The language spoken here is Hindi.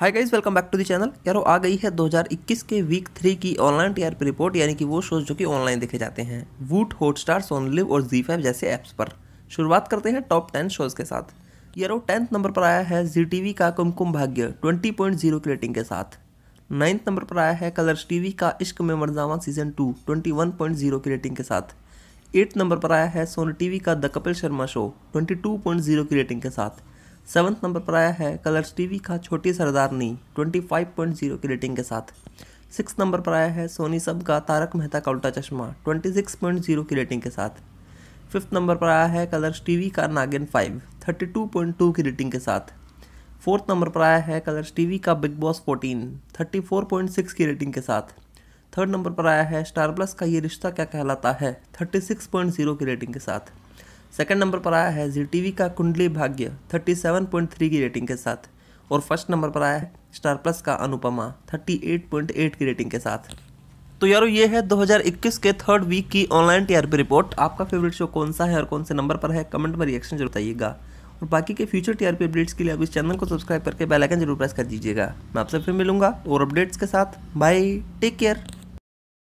hi guys welcome back to the channel यारो आ गई है 2021 के वीक थ्री की ऑनलाइन टीआरपी रिपोर्ट यानी कि वो शोज जो कि ऑनलाइन देखे जाते हैं वूट हॉटस्टार सोनलिव और जी फाइव जैसे ऐप्स पर शुरुआत करते हैं टॉप टेन शोज के साथ यारो टेंथ नंबर पर आया है जी टी वी का कुमकुम भाग्य 20.0 की रेटिंग के साथ नाइन्थ नंबर पर आया है कलर्स वी का Ishq Mein Marjawan season two twenty one point की रेटिंग के साथ एट्थ नंबर पर आया है सोनी वी का the Kapil Sharma show twenty two zero की रेटिंग के साथ सेवन्थ नंबर पर आया है कलर्स टीवी का छोटी सरदारनी जीरो की रेटिंग के साथ सिक्स नंबर पर आया है सोनी सब का Tarak Mehta Ka Ooltah Chashmah twenty six point zero की रेटिंग के साथ फिफ्थ नंबर पर आया है कलर्स टीवी का Naagin five thirty two point two की रेटिंग के साथ फोर्थ नंबर पर आया है कलर्स टीवी का Bigg Boss thirty four point six की रेटिंग के साथ थर्ड नंबर पर आया है स्टार प्लस का ये रिश्ता Kya Kehlata Hai thirty six point zero की रेटिंग के साथ सेकंड नंबर पर आया है जी टी का कुंडली भाग्य 37.3 की रेटिंग के साथ और फर्स्ट नंबर पर आया है स्टार प्लस का अनुपमा 38.8 की रेटिंग के साथ तो यारो ये है 2021 के थर्ड वीक की ऑनलाइन टीआरपी रिपोर्ट आपका फेवरेट शो कौन सा है और कौन से नंबर पर है कमेंट में रिएक्शन जरूर बताइएगा और बाकी के फ्यूचर टीआरपी अपडेट्स के लिए आप इस चैनल को सब्सक्राइब करके बेलाइकन जरूर प्रेस कर दीजिएगा मैं आपसे फिर मिलूंगा और अपडेट्स के साथ बाय टेक केयर